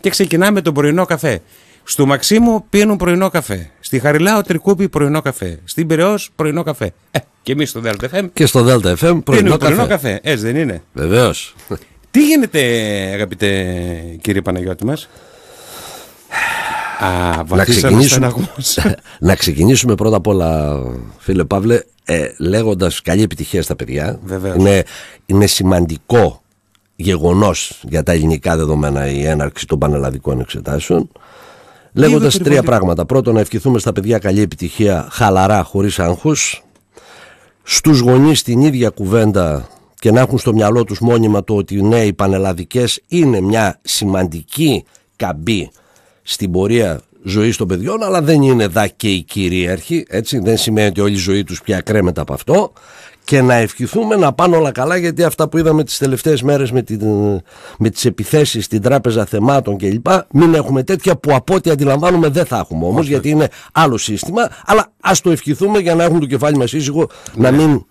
και ξεκινάμε τον πρωινό καφέ. Στο Μαξίμου πίνουν πρωινό καφέ. Στη Χαριλάο Τρικούπη πρωινό καφέ. Στην Πυραιός πρωινό καφέ. Ε, και εμείς στο Δέλτα FM. Και στο Δέλτα FM πρωινό, καφέ. Πρωινό καφέ. Έτσι ε, δεν είναι. Βεβαίως. Τι γίνεται, αγαπητέ κύριε Παναγιώτη μας. Α, να, ξεκινήσουμε, να ξεκινήσουμε πρώτα απ' όλα, φίλε Παύλε, ε, λέγοντας καλή επιτυχία στα παιδιά. Βεβαίως. Είναι, είναι σημαντικό γεγονός για τα ελληνικά δεδομένα η έναρξη των πανελλαδικών εξετάσεων. Λέγοντας τρία πράγματα. Πρώτον, να ευχηθούμε στα παιδιά καλή επιτυχία, χαλαρά, χωρίς άγχος. Στους γονείς την ίδια κουβέντα και να έχουν στο μυαλό τους μόνιμα το ότι ναι, οι πανελλαδικές είναι μια σημαντική καμπή στην πορεία ζωής των παιδιών, αλλά δεν είναι δα και Έτσι, δεν σημαίνει ότι όλη η ζωή τους πια κρέμεται από αυτό και να ευχηθούμε να πάνε όλα καλά γιατί αυτά που είδαμε τις τελευταίες μέρες με, την, με τις επιθέσεις στην Τράπεζα Θεμάτων κλπ. Μην έχουμε τέτοια που από ό,τι αντιλαμβάνουμε δεν θα έχουμε όμως γιατί είναι άλλο σύστημα αλλά ας το ευχηθούμε για να έχουν το κεφάλι μας ήσυχο να ναι. μην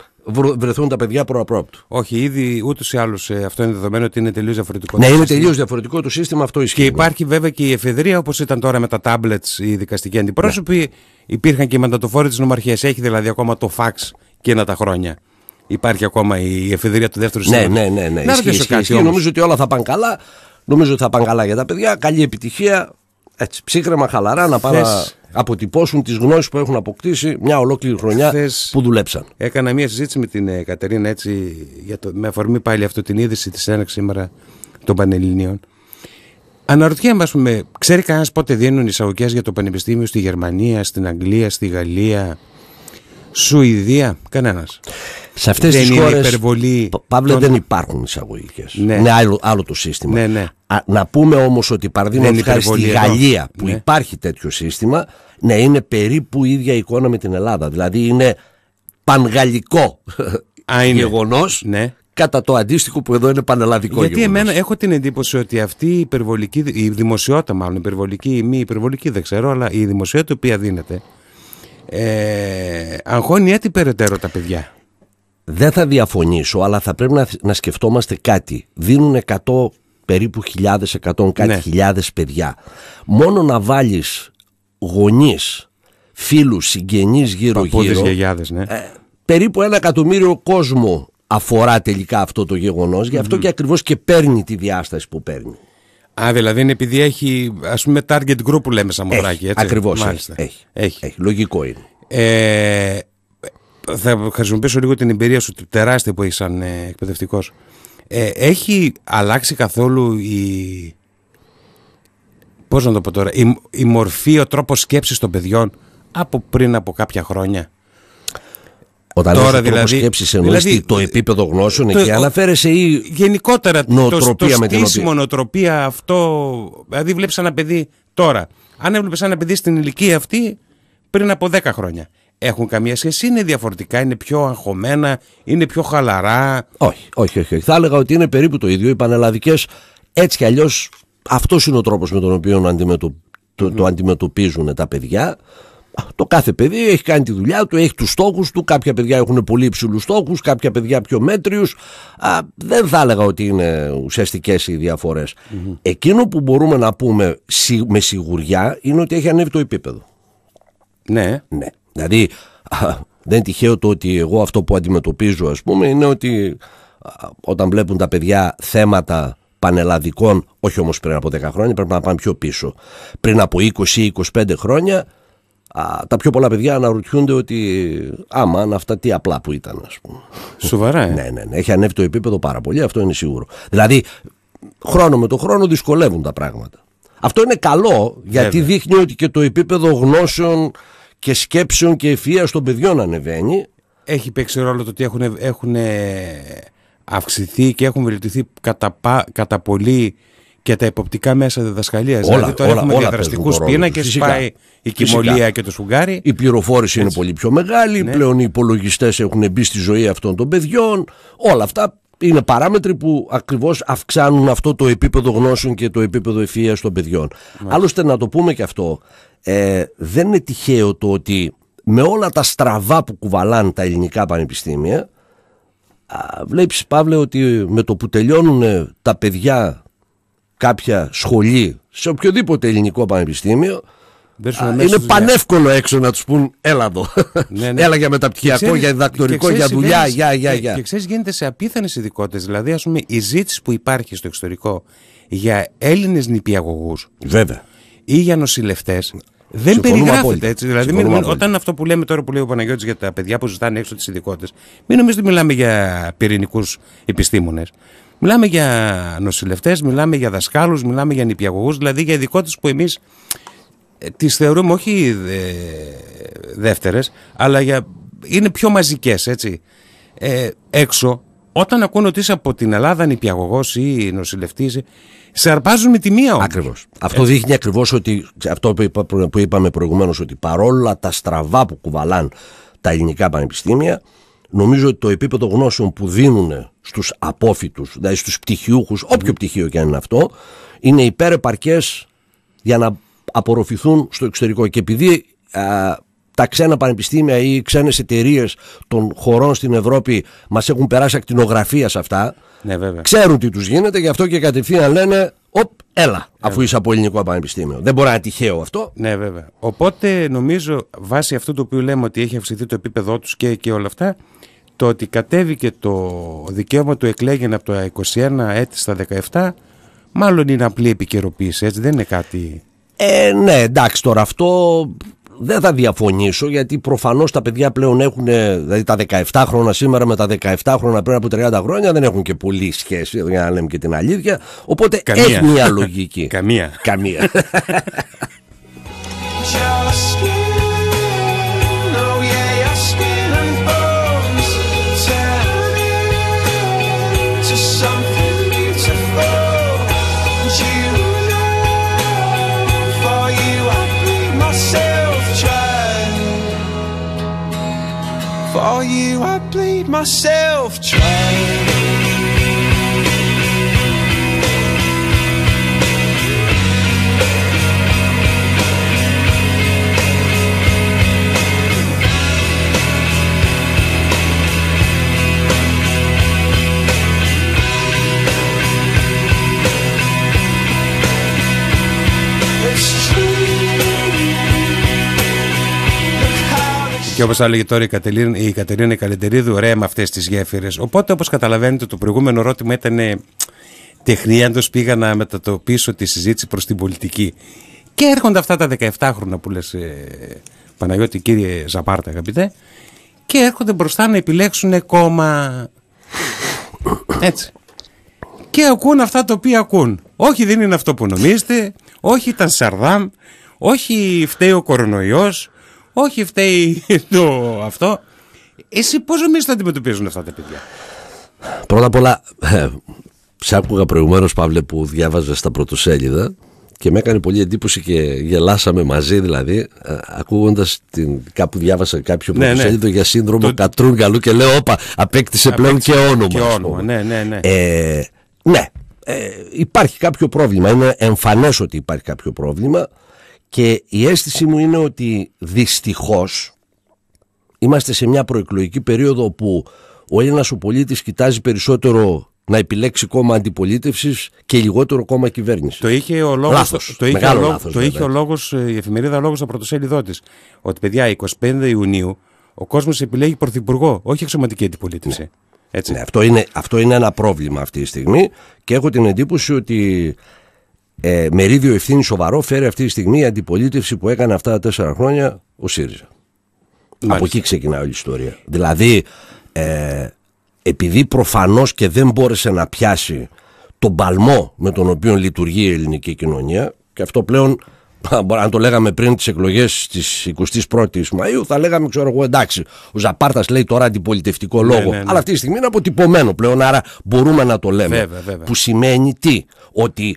βρεθούν τα παιδιά προαπρόπτου. Όχι, ήδη ούτως ή άλλως ε, αυτό είναι δεδομένο ότι είναι τελείως διαφορετικό. Ναι, είναι τελείως διαφορετικό το σύστημα αυτό ισχύει. Και υπάρχει βέβαια και η εφεδρεία όπως ήταν τώρα με τα τάμπλετ οι δικαστικοί ναι. αντιπρόσωποι. Υπήρχαν και οι μαντατοφόροι της νομαρχίας. Έχει δηλαδή ακόμα το φαξ και ένα τα χρόνια. Υπάρχει ακόμα η εφηδρία του δεύτερου ναι, ναι, ναι, ναι. Νομίζω ότι όλα θα πάνε καλά. Νομίζω ότι θα πάνε καλά για τα παιδιά. Καλή επιτυχία. Έτσι, ψύχρεμα, χαλαρά να πάνε να αποτυπώσουν τις γνώσεις που έχουν αποκτήσει μια ολόκληρη χρονιά Θες... που δουλέψαν. Έκανα μια συζήτηση με την ε, Κατερίνα έτσι, για το, με αφορμή πάλι αυτή την είδηση της έναξη σήμερα των Πανελληνίων. Αναρωτιέμαι, ας πούμε, ξέρει κανένας πότε δίνουν εισαγωγές για το Πανεπιστήμιο στη Γερμανία, στην Αγγλία, στη Γαλλία, Σουηδία, κανένας σε αυτές τι χώρες, Υπερβολή... Παύλε, δεν υπάρχουν εισαγωγικές. Ναι. Είναι άλλο, άλλο το σύστημα. Ναι, ναι. να πούμε όμως ότι παραδείγματος χάρη στη Γαλλία που ναι. υπάρχει τέτοιο σύστημα, να είναι περίπου η ίδια εικόνα με την Ελλάδα. Δηλαδή είναι πανγαλλικό γεγονός. Ναι κατά το αντίστοιχο που εδώ είναι πανελλαδικό. Γιατί εμένα έχω την εντύπωση ότι αυτή η υπερβολική, η δημοσιότητα μάλλον, υπερβολική ή μη υπερβολική δεν ξέρω, αλλά η δημοσιότητα η οποία δίνεται ε, αγχώνει έτσι περαιτέρω τα παιδιά. Δεν θα διαφωνήσω, αλλά θα πρέπει να, να σκεφτόμαστε κάτι. Δίνουν 100 περίπου χιλιάδες, εκατόν κάτι ναι. χιλιάδες παιδιά. Μόνο να βάλεις γονείς, φίλους, συγγενείς γύρω-γύρω... γιαγιάδες, ναι. ε, περίπου ένα εκατομμύριο κόσμο αφορά τελικά αυτό το γεγονός. Γι' αυτό mm. και ακριβώς και παίρνει τη διάσταση που παίρνει. Α, δηλαδή είναι επειδή έχει ας πούμε target group που λέμε σαν μωράκι, έτσι. Ακριβώς, Μάλιστα. Έχει. Έχει. έχει. Λογικό είναι. Ε, θα χρησιμοποιήσω λίγο την εμπειρία σου, τεράστια που έχεις σαν ε, εκπαιδευτικός. Ε, έχει αλλάξει καθόλου η. Πώς να το πω τώρα, η, μορφή, ο τρόπος σκέψης των παιδιών από πριν από κάποια χρόνια. Όταν λέω τρόπο δηλαδή, σκέψης εννοείς δηλαδή, το ε, επίπεδο γνώσεων εκεί και αναφέρεσαι ή γενικότερα νοοτροπία το, το στήσιμο, νοοτροπία αυτό, δηλαδή βλέπεις ένα παιδί τώρα. Αν έβλεπες ένα παιδί στην ηλικία αυτή πριν από 10 χρόνια έχουν καμία σχέση, είναι διαφορετικά, είναι πιο αγχωμένα, είναι πιο χαλαρά. Όχι, όχι, όχι. Θα έλεγα ότι είναι περίπου το ίδιο. Οι πανελλαδικές έτσι κι αλλιώς αυτός είναι ο τρόπος με τον οποίο αντιμετω... το, αντιμετωπίζουν τα παιδιά. Το κάθε παιδί έχει κάνει τη δουλειά του, έχει τους στόχους του. Κάποια παιδιά έχουν πολύ υψηλούς στόχους, κάποια παιδιά πιο μέτριους. Δεν θα έλεγα ότι είναι ουσιαστικές οι διαφορε Εκείνο που μπορούμε να πούμε με σιγουριά είναι ότι έχει ανέβει το επίπεδο. Ναι. ναι. Δηλαδή δεν είναι τυχαίο το ότι εγώ αυτό που αντιμετωπίζω ας πούμε είναι ότι όταν βλέπουν τα παιδιά θέματα πανελλαδικών, όχι όμως πριν από 10 χρόνια, πρέπει να πάμε πιο πίσω. Πριν από 20 ή 25 χρόνια τα πιο πολλά παιδιά αναρωτιούνται ότι άμα αυτά τι απλά που ήταν ας πούμε. Σοβαρά. Ε? ναι, ναι, ναι, έχει ανέβει το επίπεδο πάρα πολύ, αυτό είναι σίγουρο. Δηλαδή χρόνο με το χρόνο δυσκολεύουν τα πράγματα. Αυτό είναι καλό γιατί Βέβαια. δείχνει ότι και το επίπεδο γνώσεων και σκέψεων και ευφυΐας των παιδιών ανεβαίνει. Έχει παίξει ρόλο το ότι έχουν, έχουν αυξηθεί και έχουν βελτιωθεί κατά, κατά πολύ και τα υποπτικά μέσα διδασκαλίας. Δηλαδή τώρα όλα, έχουμε διαδραστικού πίνακε, πάει η κοιμωλία και το σφουγγάρι. Η πληροφόρηση Έτσι. είναι πολύ πιο μεγάλη. Ναι. Πλέον οι υπολογιστές έχουν μπει στη ζωή αυτών των παιδιών. Όλα αυτά είναι παράμετροι που ακριβώς αυξάνουν αυτό το επίπεδο γνώσεων και το επίπεδο ευφυία των παιδιών. Ναι. Άλλωστε, να το πούμε και αυτό, ε, δεν είναι τυχαίο το ότι με όλα τα στραβά που κουβαλάνε τα ελληνικά πανεπιστήμια βλέπεις Παύλε ότι με το που τελειώνουν τα παιδιά κάποια σχολή σε οποιοδήποτε ελληνικό πανεπιστήμιο είναι πανεύκολο έξω να τους πούν έλα εδώ. Ναι, ναι. έλα για μεταπτυχιακό, για διδακτορικό, για δουλειά. Για, για, για. Και ξέρεις, γίνεται σε απίθανες ειδικότητες. Δηλαδή, ας πούμε, η ζήτηση που υπάρχει στο εξωτερικό για Έλληνες νηπιαγωγούς. Βέβαια ή για νοσηλευτές. Δεν περιγράφεται έτσι. Δηλαδή, μην, όταν αυτό που λέμε τώρα που λέει ο Παναγιώτης για τα παιδιά που ζητάνε έξω τις ειδικότητες, μην νομίζετε ότι μιλάμε για πυρηνικούς επιστήμονες. Μιλάμε για νοσηλευτές, μιλάμε για δασκάλους, μιλάμε για νηπιαγωγούς, δηλαδή για ειδικότητες που εμείς ε, τις θεωρούμε όχι ε, δεύτερες, αλλά για, είναι πιο μαζικές, έτσι. Ε, έξω, όταν ακούνε ότι είσαι από την Ελλάδα νηπιαγωγός ή νοσηλευτής, σε αρπάζουν με τη μία όμως. Ακριβώς. Αυτό δείχνει ακριβώς ότι αυτό που, που είπαμε προηγουμένως, ότι παρόλα τα στραβά που κουβαλάν τα ελληνικά πανεπιστήμια, νομίζω ότι το επίπεδο γνώσεων που δίνουν στους απόφοιτους, δηλαδή στους πτυχιούχους, όποιο πτυχίο και αν είναι αυτό, είναι υπέρεπαρκέ για να απορροφηθούν στο εξωτερικό. Και επειδή τα ξένα πανεπιστήμια ή οι ξένες εταιρείες των χωρών στην Ευρώπη μας έχουν περάσει ακτινογραφία σε αυτά. Ναι, βέβαια. Ξέρουν τι τους γίνεται, γι' αυτό και κατευθείαν λένε Οπ, έλα, ναι, αφού είσαι από ελληνικό πανεπιστήμιο. Δεν μπορεί να είναι τυχαίο αυτό. Ναι, βέβαια. Οπότε νομίζω βάσει αυτού το οποίο λέμε ότι έχει αυξηθεί το επίπεδό τους και, και όλα αυτά, το ότι κατέβηκε το δικαίωμα του εκλέγεν από το 21 έτη στα 17, μάλλον είναι απλή επικαιροποίηση, έτσι δεν είναι κάτι. Ε, ναι, εντάξει τώρα αυτό δεν θα διαφωνήσω γιατί προφανώς τα παιδιά πλέον έχουν, ε, δηλαδή τα 17 χρόνια σήμερα με τα 17 χρόνια πριν από 30 χρόνια δεν έχουν και πολύ σχέση, για να λέμε και την αλήθεια. Οπότε Καμία. έχει μια λογική. Καμία. Καμία. For you, I bleed myself dry. Και όπως έλεγε τώρα η Κατερίνα, η Κατελίνα Καλεντερίδου, ωραία με αυτές τις γέφυρες. Οπότε, όπως καταλαβαίνετε, το προηγούμενο ερώτημα ήταν τεχνίαντο. Πήγα να μετατοπίσω τη συζήτηση προς την πολιτική. Και έρχονται αυτά τα 17 χρόνια που λες, ε, Παναγιώτη, κύριε Ζαπάρτα, αγαπητέ, και έρχονται μπροστά να επιλέξουν κόμμα. Έτσι. Και ακούν αυτά τα οποία ακούν. Όχι, δεν είναι αυτό που νομίζετε. Όχι, ήταν Σαρδάμ. Όχι, φταίει ο κορονοϊός όχι, φταίει το αυτό. Εσύ πώς νομίζεις ότι αντιμετωπίζουν αυτά τα παιδιά. Πρώτα απ' όλα, ε, σε άκουγα προηγουμένως, Παύλε, που διάβαζε στα πρωτοσέλιδα και με έκανε πολύ εντύπωση και γελάσαμε μαζί, δηλαδή, ε, ακούγοντας την. Κάπου διάβασα κάποιο ναι, ναι. πρωτοσέλιδο για σύνδρομο το... Κατρούγκαλου και λέω, Όπα, απέκτησε, πλέον και όνομα. Και όνομα, ναι, ναι, ναι. Ε, ναι. Ε, υπάρχει κάποιο πρόβλημα. Είναι εμφανές ότι υπάρχει κάποιο πρόβλημα. Και η αίσθηση μου είναι ότι δυστυχώς είμαστε σε μια προεκλογική περίοδο όπου ο Έλληνας ο πολίτης κοιτάζει περισσότερο να επιλέξει κόμμα αντιπολίτευσης και λιγότερο κόμμα κυβέρνησης. Το είχε ο λόγος. Το, είχε ο, το είχε ο λόγος, η εφημερίδα λόγο στο πρωτοσέλιδό τη. Ότι παιδιά, 25 Ιουνίου ο κόσμος επιλέγει πρωθυπουργό, όχι εξωματική αντιπολίτευση. Ναι. Έτσι. Ναι, αυτό, είναι, αυτό είναι ένα πρόβλημα αυτή τη στιγμή και έχω την εντύπωση ότι ε, μερίδιο ευθύνη σοβαρό φέρει αυτή τη στιγμή η αντιπολίτευση που έκανε αυτά τα τέσσερα χρόνια ο ΣΥΡΙΖΑ. Μάλιστα. Από εκεί ξεκινά όλη η ιστορία. Δηλαδή, ε, επειδή προφανώς και δεν μπόρεσε να πιάσει τον παλμό με τον οποίο λειτουργεί η ελληνική κοινωνία και αυτό πλέον αν το λέγαμε πριν τις εκλογές της 21 η Μαΐου θα λέγαμε ξέρω εγώ εντάξει ο Ζαπάρτας λέει τώρα αντιπολιτευτικό ναι, λόγο ναι, ναι, ναι. αλλά αυτή τη στιγμή είναι αποτυπωμένο πλέον άρα μπορούμε να το λέμε βέβαια, βέβαια. που σημαίνει τι ότι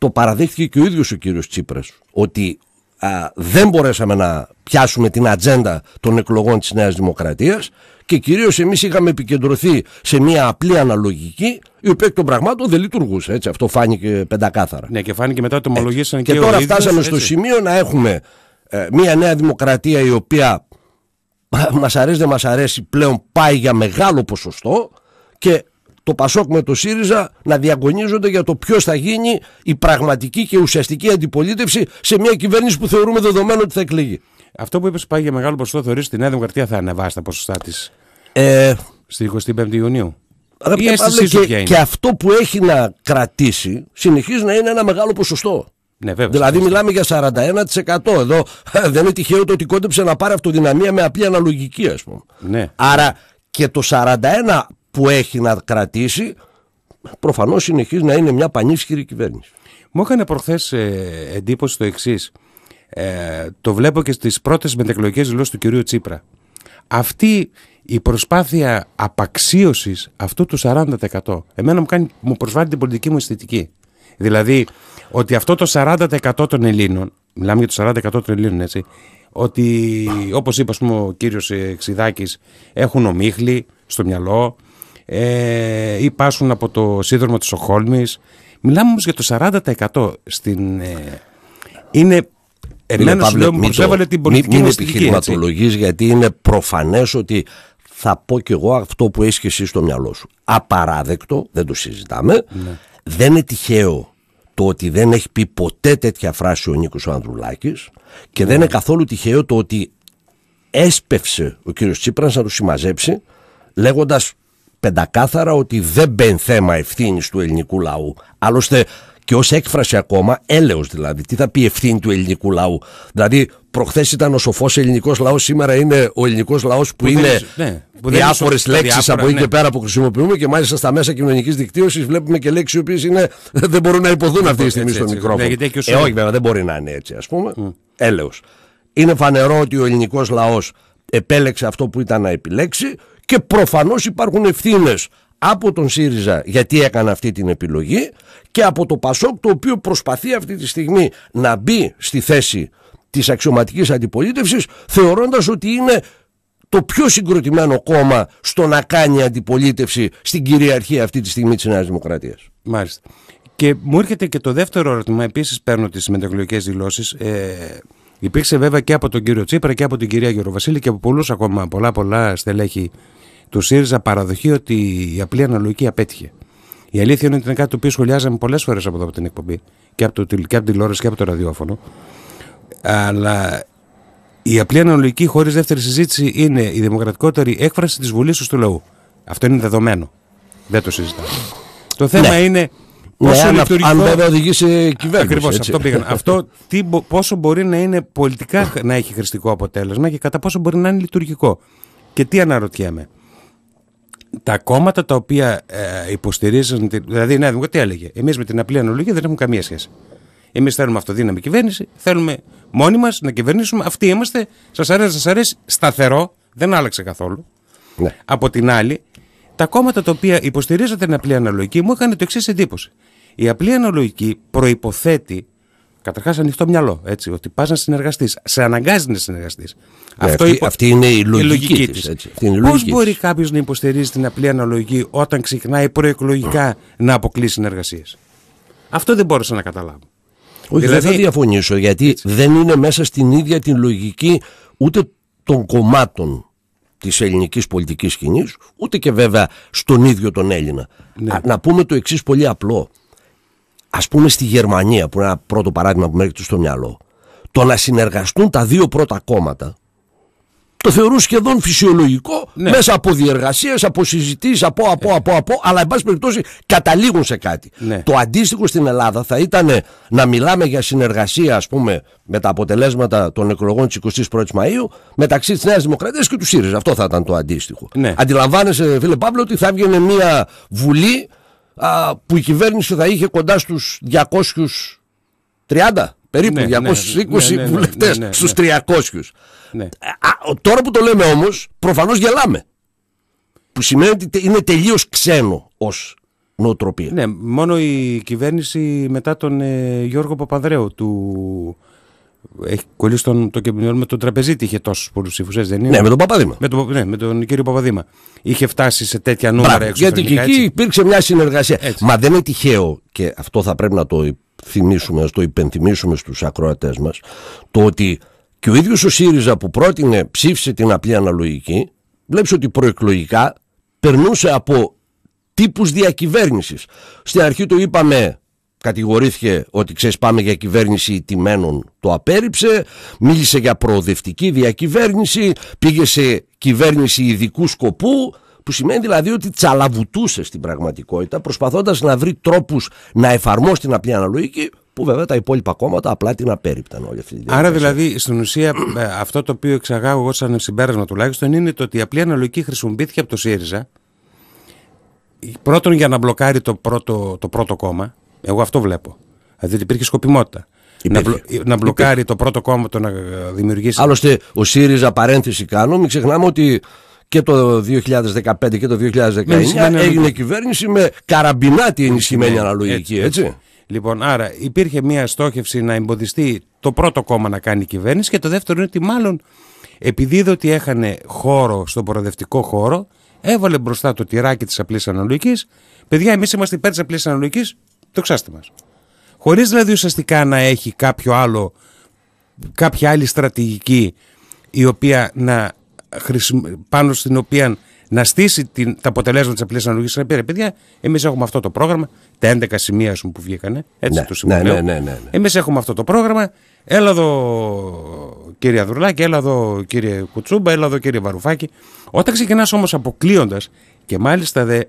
το παραδείχθηκε και ο ίδιος ο κύριος Τσίπρας ότι δεν μπορέσαμε να πιάσουμε την ατζέντα των εκλογών της Νέας Δημοκρατίας και κυρίως εμείς είχαμε επικεντρωθεί σε μια απλή αναλογική η οποία εκ των πραγμάτων δεν λειτουργούσε. Έτσι, αυτό φάνηκε πεντακάθαρα. Ναι και φάνηκε μετά το ομολογήσαν και, και τώρα ίδιος, φτάσαμε στο σημείο να έχουμε ε, μια Νέα Δημοκρατία η οποία μας αρέσει δεν μας αρέσει πλέον πάει για μεγάλο ποσοστό και το Πασόκ με το ΣΥΡΙΖΑ να διαγωνίζονται για το ποιος θα γίνει η πραγματική και ουσιαστική αντιπολίτευση σε μια κυβέρνηση που θεωρούμε δεδομένο ότι θα εκλεγεί. Αυτό που είπες πάει για μεγάλο ποσοστό θεωρείς ότι η Νέα Δημοκρατία θα ανεβάσει τα ποσοστά της. Ε... Στη 25η Ιουνίου. Αγαπητέ και, και αυτό που έχει να κρατήσει συνεχίζει να είναι ένα μεγάλο ποσοστό. Ναι, βέβαια, δηλαδή, μιλάμε για 41%. Εδώ ε, δεν είναι τυχαίο το ότι κόντεψε να πάρει αυτοδυναμία με απλή αναλογική, ας πούμε. Ναι. Άρα και το 41 που έχει να κρατήσει, προφανώς συνεχίζει να είναι μια πανίσχυρη κυβέρνηση. Μου έκανε προχθές ε, εντύπωση το εξής. Ε, το βλέπω και στις πρώτες μετεκλογικές δηλώσεις του κυρίου Τσίπρα. Αυτή η προσπάθεια απαξίωσης αυτού του 40% εμένα μου, κάνει, μου προσβάλλει την πολιτική μου αισθητική. Δηλαδή ότι αυτό το 40% των Ελλήνων, μιλάμε για το 40% των Ελλήνων έτσι, ότι όπως είπε ο κύριος ε, Ξηδάκης έχουν ομίχλη στο μυαλό, ε, ή από το σύνδρομο της Οχόλμης. Μιλάμε όμως για το 40% στην... Ε, είναι Εμένα σου λέω μου την πολιτική Μην, μην επιχειρηματολογείς γιατί είναι προφανές ότι θα πω κι εγώ αυτό που έχεις και εσύ στο μυαλό σου. Απαράδεκτο, δεν το συζητάμε. Ναι. Δεν είναι τυχαίο το ότι δεν έχει πει ποτέ τέτοια φράση ο Νίκος Ανδρουλάκης και δεν ναι. είναι καθόλου τυχαίο το ότι έσπευσε ο κύριος Τσίπρας να το συμμαζέψει λέγοντας πεντακάθαρα ότι δεν μπαίνει θέμα ευθύνης του ελληνικού λαού. Άλλωστε και ως έκφραση ακόμα, έλεος δηλαδή. Τι θα πει ευθύνη του ελληνικού λαού. Δηλαδή, προχθές ήταν ο σοφός ελληνικός λαός, σήμερα είναι ο ελληνικός λαός που, είναι ναι, διάφορε λέξει από εκεί και ναι. πέρα που χρησιμοποιούμε και μάλιστα στα μέσα κοινωνικής δικτύωσης βλέπουμε και λέξεις οι οποίες δεν μπορούν να υποδούν ναι, αυτή τη στιγμή στο μικρόφωνο. Ναι, ε, όχι βέβαια, δεν μπορεί να είναι έτσι, ας πούμε. Mm. Έλεος. Είναι φανερό ότι ο ελληνικός λαός επέλεξε αυτό που ήταν να επιλέξει και προφανώς υπάρχουν ευθύνες από τον ΣΥΡΙΖΑ γιατί έκανε αυτή την επιλογή και από το ΠΑΣΟΚ το οποίο προσπαθεί αυτή τη στιγμή να μπει στη θέση της αξιωματικής αντιπολίτευσης θεωρώντας ότι είναι το πιο συγκροτημένο κόμμα στο να κάνει αντιπολίτευση στην κυριαρχία αυτή τη στιγμή της Νέας Δημοκρατίας. Μάλιστα. Και μου έρχεται και το δεύτερο ερώτημα, επίσης παίρνω τις μεταγλωγικές δηλώσεις. Ε, υπήρξε βέβαια και από τον κύριο Τσίπρα και από την κυρία Γεροβασίλη και από πολλούς ακόμα πολλά πολλά στελέχη του ΣΥΡΙΖΑ παραδοχή ότι η απλή αναλογική απέτυχε. Η αλήθεια είναι ότι είναι κάτι το οποίο σχολιάζαμε πολλές φορές από εδώ από την εκπομπή και από, το, και από τηλεόραση και από το ραδιόφωνο. Αλλά η απλή αναλογική χωρίς δεύτερη συζήτηση είναι η δημοκρατικότερη έκφραση της βουλής του λαού. Αυτό είναι δεδομένο. Δεν το συζητάμε. Το θέμα ναι. είναι ναι, Πόσο αν, λειτουργικό... αν βέβαια οδηγεί σε κυβέρνηση. Ακριβώς αυτό πήγαν. αυτό τι, πόσο μπορεί να είναι πολιτικά να έχει χρηστικό αποτέλεσμα και κατά πόσο μπορεί να είναι λειτουργικό. Και τι αναρωτιέμαι τα κόμματα τα οποία ε, υποστηρίζουν. Δηλαδή, ναι, τι έλεγε. Εμείς με την απλή αναλογική δεν έχουμε καμία σχέση. Εμείς θέλουμε αυτοδύναμη κυβέρνηση, θέλουμε μόνοι μας να κυβερνήσουμε. Αυτοί είμαστε. Σας αρέσει, σας αρέσει. Σταθερό, δεν άλλαξε καθόλου. Ναι. Από την άλλη, τα κόμματα τα οποία υποστηρίζονται την απλή αναλογική μου είχαν το εξής εντύπωση. Η απλή αναλογική προποθέτει Καταρχάς, ανοιχτό μυαλό. Έτσι, ότι πας να συνεργαστείς. Σε αναγκάζει να συνεργαστείς. Ναι, αυτή, υπο... αυτή, είναι η λογική, τη. Πώ μπορεί κάποιος να υποστηρίζει την απλή αναλογή όταν ξεκινάει προεκλογικά να αποκλεί συνεργασίες. Αυτό δεν μπόρεσα να καταλάβω. Όχι, δηλαδή... δεν θα δηλαδή- διαφωνήσω γιατί έτσι. δεν είναι μέσα στην ίδια την λογική ούτε των κομμάτων της ελληνικής πολιτικής κοινή, ούτε και βέβαια στον ίδιο τον Έλληνα. Ναι. Να πούμε το εξής πολύ απλό. Ας πούμε στη Γερμανία που είναι ένα πρώτο παράδειγμα που μου έρχεται στο μυαλό το να συνεργαστούν τα δύο πρώτα κόμματα το θεωρούν σχεδόν φυσιολογικό ναι. μέσα από διεργασίες, από συζητήσεις, από, από, ε. από, από, αλλά εν πάση περιπτώσει καταλήγουν σε κάτι. Ναι. Το αντίστοιχο στην Ελλάδα θα ήταν να μιλάμε για συνεργασία, ας πούμε, με τα αποτελέσματα των εκλογών της 21η Μαου μεταξύ της Νέας Δημοκρατίας και του ΣΥΡΙΖΑ. Αυτό θα ήταν το αντίστοιχο. Ναι. Αντιλαμβάνεσαι, φίλε Παύλο, ότι θα έβγαινε μια βουλή α, που η κυβέρνηση θα είχε κοντά στους 230 περίπου, 220 ναι, ναι, ναι, ναι, βουλευτές, στους 300. Α, τώρα που το λέμε όμως, προφανώς γελάμε. Που σημαίνει ότι είναι τελείως ξένο ως νοοτροπία. Ναι, μόνο η κυβέρνηση μετά τον ε, Γιώργο Παπαδρέου του έχει κολλήσει τον, το κεμπινιόλ με τον τραπεζίτη, είχε τόσους πολλούς ψήφους, δεν είναι. Ναι, με τον Παπαδήμα. Με τον, ναι, με τον κύριο Παπαδήμα. Είχε φτάσει σε τέτοια νούμερα Μπράβο, Γιατί και εκεί υπήρξε μια συνεργασία. Μα δεν είναι τυχαίο, και αυτό θα πρέπει να το θυμίσουμε, να το υπενθυμίσουμε στους ακροατές μας, το ότι και ο ίδιος ο ΣΥΡΙΖΑ που πρότεινε, ψήφισε την απλή αναλογική, βλέπεις ότι προεκλογικά περνούσε από τύπους διακυβέρνησης. Στην αρχή το είπαμε κατηγορήθηκε ότι ξέρεις πάμε για κυβέρνηση τιμένων το απέρριψε μίλησε για προοδευτική διακυβέρνηση πήγε σε κυβέρνηση ειδικού σκοπού που σημαίνει δηλαδή ότι τσαλαβουτούσε στην πραγματικότητα προσπαθώντας να βρει τρόπους να εφαρμόσει την απλή αναλογική που βέβαια τα υπόλοιπα κόμματα απλά την απέρριπταν όλη αυτή τη Άρα δηλαδή στην ουσία ε, αυτό το οποίο εξαγάγω εγώ σαν συμπέρασμα τουλάχιστον είναι το ότι η απλή αναλογική χρησιμοποιήθηκε από το ΣΥΡΙΖΑ πρώτον για να μπλοκάρει το πρώτο, το πρώτο κόμμα εγώ αυτό βλέπω. Δηλαδή υπήρχε σκοπιμότητα. Να, να μπλοκάρει το πρώτο κόμμα το να ε, δημιουργήσει. Άλλωστε, ο ΣΥΡΙΖΑ παρένθεση κάνω, μην ξεχνάμε ότι και το 2015 και το 2019 έγινε κυβέρνηση με καραμπινάτη ενισχυμένη αναλογική, έτσι. έτσι. Λοιπόν, άρα υπήρχε μια στόχευση να εμποδιστεί το πρώτο κόμμα να κάνει κυβέρνηση και το δεύτερο είναι ότι μάλλον επειδή είδε ότι έχανε χώρο στον προοδευτικό χώρο, έβαλε μπροστά το τυράκι της απλής αναλογικής. Παιδιά, εμείς είμαστε υπέρ της απλής αναλογικής, το μας. Χωρίς δηλαδή ουσιαστικά να έχει κάποιο άλλο, κάποια άλλη στρατηγική η οποία να πάνω στην οποία να στήσει την, τα αποτελέσματα της απλής αναλογή να παιδιά, εμείς έχουμε αυτό το πρόγραμμα. Τα 11 σημεία σου που βγήκανε. Έτσι ναι, το Ναι, ναι, ναι, ναι. Εμείς έχουμε αυτό το πρόγραμμα. Έλα εδώ κύριε Αδουρλάκη, έλα εδώ κύριε Κουτσούμπα, έλα εδώ κύριε Βαρουφάκη. Όταν ξεκινάς όμως αποκλείοντας και μάλιστα δε,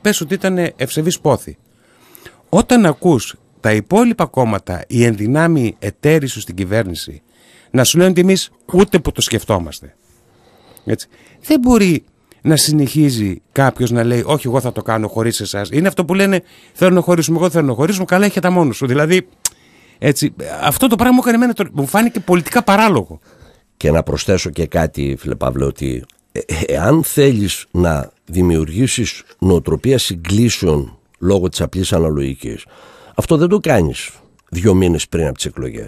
πες ότι ήταν ευσεβής πόθη. Όταν ακούς τα υπόλοιπα κόμματα, οι ενδυνάμοι εταίροι σου στην κυβέρνηση, να σου λένε ότι εμείς ούτε που το σκεφτόμαστε. Έτσι. Δεν μπορεί να συνεχίζει κάποιος να λέει Όχι, εγώ θα το κάνω χωρίς εσάς. Είναι αυτό που λένε Θέλω να χωρίσουμε, εγώ θέλω να χωρίσουμε. Καλά, έχετε τα μόνος σου. Δηλαδή, έτσι, αυτό το πράγμα μου, έκανε εμένα, μου φάνηκε πολιτικά παράλογο. Και να προσθέσω και κάτι, φίλε Παύλο, ότι ε, ε, εάν θέλεις να δημιουργήσεις νοοτροπία συγκλήσεων λόγω της απλής αναλογικής. Αυτό δεν το κάνεις δύο μήνες πριν από τις εκλογές.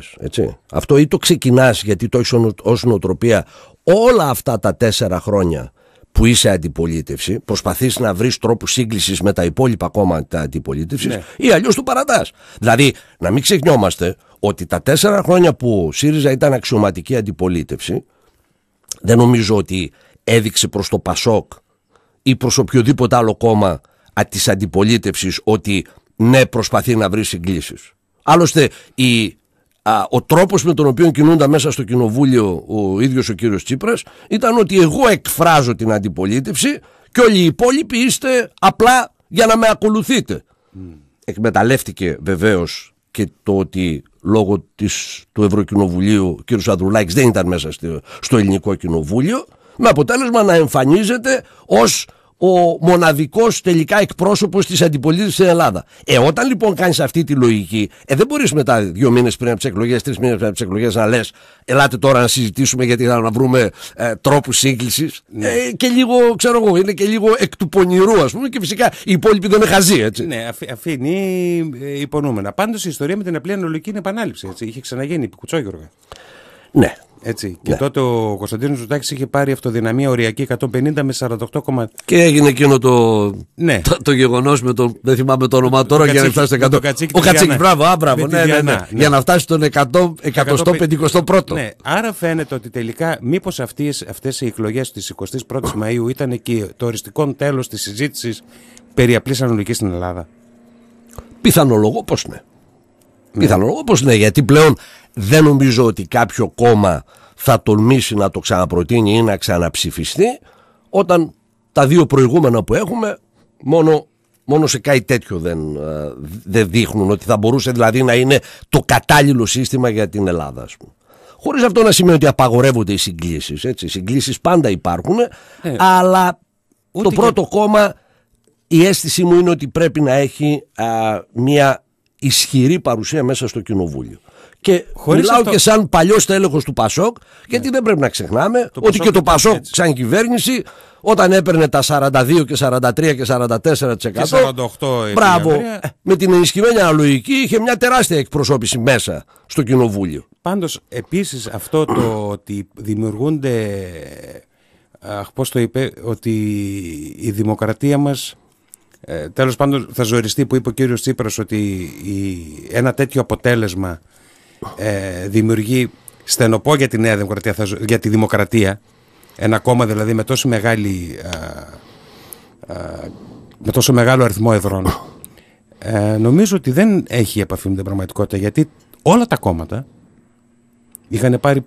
Αυτό ή το ξεκινάς γιατί το έχεις ως νοοτροπία όλα αυτά τα τέσσερα χρόνια που είσαι αντιπολίτευση, προσπαθείς να βρεις τρόπους σύγκλησης με τα υπόλοιπα κόμματα αντιπολίτευσης ναι. ή αλλιώς το παρατάς. Δηλαδή, να μην ξεχνιόμαστε ότι τα τέσσερα χρόνια που ο ΣΥΡΙΖΑ ήταν αξιωματική αντιπολίτευση, δεν νομίζω ότι έδειξε προς το ΠΑΣΟΚ ή προς οποιοδήποτε άλλο κόμμα της αντιπολίτευσης ότι ναι προσπαθεί να βρει συγκλήσεις. Άλλωστε η, ο τρόπος με τον οποίο κινούνταν μέσα στο κοινοβούλιο ο ίδιος ο κύριος Τσίπρας ήταν ότι εγώ εκφράζω την αντιπολίτευση και όλοι οι υπόλοιποι είστε απλά για να με ακολουθείτε. Mm. Εκμεταλλεύτηκε βεβαίως και το ότι λόγω της, του Ευρωκοινοβουλίου ο κύριος Αδρουλάκης δεν ήταν μέσα στο, στο ελληνικό κοινοβούλιο με αποτέλεσμα να εμφανίζεται ως ο μοναδικός τελικά εκπρόσωπος της αντιπολίτευσης στην Ελλάδα. Ε, όταν λοιπόν κάνεις αυτή τη λογική, ε, δεν μπορείς μετά δύο μήνες πριν από τις εκλογές, τρεις μήνες πριν από τις εκλογές να λες: Ελάτε τώρα να συζητήσουμε γιατί θα να βρούμε ε, τρόπους σύγκλησης. Ναι. Ε, και λίγο, ξέρω εγώ, είναι και λίγο εκ του πονηρού, ας πούμε, και φυσικά οι υπόλοιποι δεν είναι χαζοί, έτσι. Ναι, αφήνει ε, υπονοούμενα. Πάντως η ιστορία με την απλή αναλογική είναι επανάληψη. Έτσι. Είχε ξαναγίνει, Κουτσόγιοργα. Ναι, έτσι. Ναι. Και τότε ο Κωνσταντίνος Ζουτάκη είχε πάρει αυτοδυναμία οριακή 150 με 48 κομμάτια. Και έγινε εκείνο το, ναι. το, το γεγονός με τον. Δεν θυμάμαι το όνομά τώρα για να φτάσει 100. ο Κατσίκη, μπράβο, ναι ναι, ναι, ναι, Για να φτάσει στον 151ο. άρα φαίνεται ότι τελικά μήπως αυτές οι εκλογές της 21η Μαου ήταν και το οριστικό τέλος της συζήτησης περί απλής αναλογικής στην Ελλάδα. Πιθανολογώ πως ναι. Ναι. πώ ναι, γιατί πλέον δεν νομίζω ότι κάποιο κόμμα θα τολμήσει να το ξαναπροτείνει ή να ξαναψηφιστεί όταν τα δύο προηγούμενα που έχουμε μόνο, μόνο σε κάτι τέτοιο δεν, ε, δεν δείχνουν ότι θα μπορούσε δηλαδή να είναι το κατάλληλο σύστημα για την Ελλάδα Χωρίς αυτό να σημαίνει ότι απαγορεύονται οι συγκλήσεις. Έτσι. Οι συγκλήσεις πάντα υπάρχουν, ε, αλλά το πρώτο κόμμα η αίσθηση μου είναι ότι πρέπει να έχει μια ισχυρή παρουσία μέσα στο κοινοβούλιο. Και μιλάω και σαν παλιός τέλεχος του Πασόκ, γιατί ναι. δεν πρέπει να ξεχνάμε ότι και το Πασόκ, σαν κυβέρνηση, όταν έπαιρνε τα 42 και 43 και 44%. Και 48 ε, μπράβο, με την ενισχυμένη αναλογική είχε μια τεράστια εκπροσώπηση μέσα στο Κοινοβούλιο. Πάντως, επίσης αυτό το ότι δημιουργούνται. Αχ, πώς το είπε, ότι η δημοκρατία μας. ε, τέλος πάντων θα ζοριστεί που είπε ο κύριος Τσίπρας ότι ένα τέτοιο αποτέλεσμα ε, δημιουργεί στενοπό για τη Νέα Δημοκρατία, για τη Δημοκρατία, ένα κόμμα δηλαδή με τόσο, μεγάλη, ε, ε, με τόσο μεγάλο αριθμό εδρών, ε, νομίζω ότι δεν έχει επαφή με την πραγματικότητα γιατί όλα τα κόμματα είχαν πάρει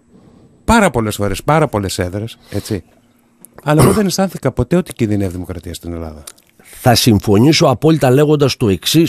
πάρα πολλές φορές πάρα πολλές έδρες, έτσι. Αλλά εγώ δεν αισθάνθηκα ποτέ ότι κινδυνεύει η δημοκρατία στην Ελλάδα. Θα συμφωνήσω απόλυτα λέγοντας το εξής,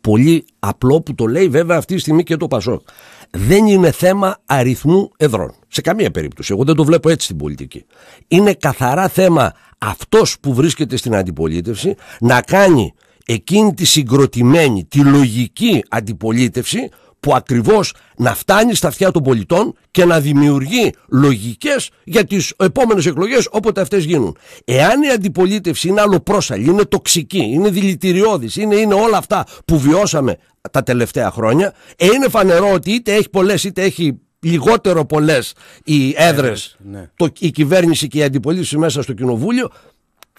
πολύ απλό που το λέει βέβαια αυτή τη στιγμή και το Πασόκ δεν είναι θέμα αριθμού εδρών. Σε καμία περίπτωση. Εγώ δεν το βλέπω έτσι στην πολιτική. Είναι καθαρά θέμα αυτός που βρίσκεται στην αντιπολίτευση να κάνει εκείνη τη συγκροτημένη, τη λογική αντιπολίτευση που ακριβώς να φτάνει στα αυτιά των πολιτών και να δημιουργεί λογικές για τις επόμενες εκλογές όποτε αυτές γίνουν. Εάν η αντιπολίτευση είναι άλλο πρόσαλη, είναι τοξική, είναι δηλητηριώδης, είναι, είναι όλα αυτά που βιώσαμε τα τελευταία χρόνια, ε, είναι φανερό ότι είτε έχει πολλές είτε έχει λιγότερο πολλές οι έδρες, ναι. η κυβέρνηση και η αντιπολίτευση μέσα στο κοινοβούλιο,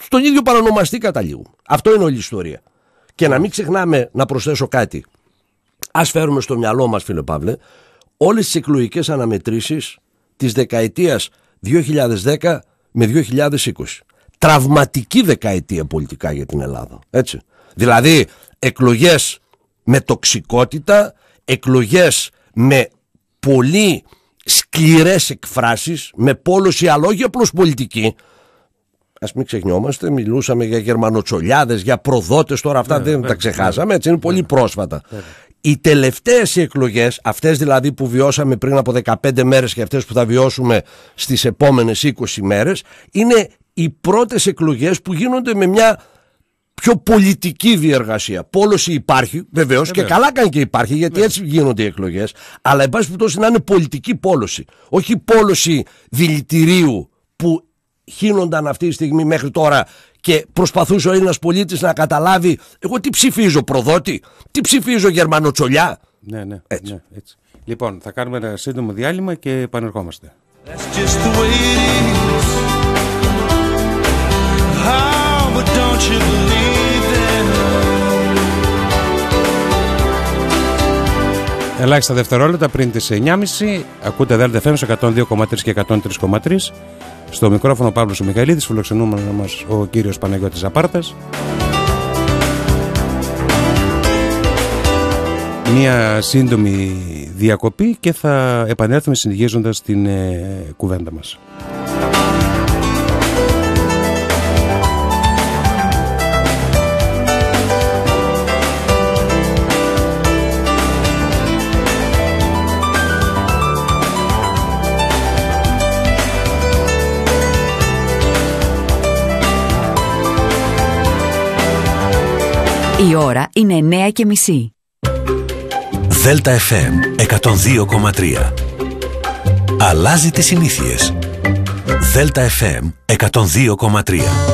στον ίδιο παρανομαστή καταλήγουν. Αυτό είναι όλη η ιστορία. Και να μην ξεχνάμε να προσθέσω κάτι. Ας φέρουμε στο μυαλό μας, φίλε Παύλε, όλες τις εκλογικές αναμετρήσεις της δεκαετίας 2010 με 2020. Τραυματική δεκαετία πολιτικά για την Ελλάδα. Έτσι. Δηλαδή, εκλογές με τοξικότητα, εκλογές με πολύ σκληρές εκφράσεις με πόλωση αλόγια απλώς πολιτική ας μην ξεχνιόμαστε μιλούσαμε για γερμανοτσολιάδες για προδότες τώρα αυτά ναι, δεν ναι, τα ναι, ξεχάσαμε έτσι είναι πολύ πρόσφατα οι τελευταίες εκλογές, αυτές δηλαδή που βιώσαμε πριν από 15 μέρες και αυτές που θα βιώσουμε στις επόμενες 20 μέρες, είναι οι πρώτες εκλογές που γίνονται με μια πιο πολιτική διεργασία. Πόλωση υπάρχει, βεβαίως, και καλά κάνει και υπάρχει, γιατί έτσι γίνονται οι εκλογές. Αλλά, εν πάση περιπτώσει, να είναι πολιτική πόλωση. Όχι πόλωση δηλητηρίου που χύνονταν αυτή τη στιγμή μέχρι τώρα και προσπαθούσε ο Έλληνας πολίτης να καταλάβει εγώ τι ψηφίζω προδότη, τι ψηφίζω γερμανοτσολιά. Ναι, ναι, έτσι. ναι έτσι. Λοιπόν, θα κάνουμε ένα σύντομο διάλειμμα και επανερχόμαστε. Ελάχιστα δευτερόλεπτα πριν τις 9.30 Ακούτε Δέλτε FM 102,3 και 103,3 Στο μικρόφωνο Παύλος ο Μιχαηλίδης Φιλοξενούμενος μας ο κύριος Παναγιώτης Απάρτας Μία σύντομη διακοπή και θα επανέλθουμε συνεχίζοντας την ε, κουβέντα μας. Η ώρα είναι 9 και μισή. Δέλτα FM 102,3 Αλλάζει τις συνήθειες. Δέλτα FM 102,3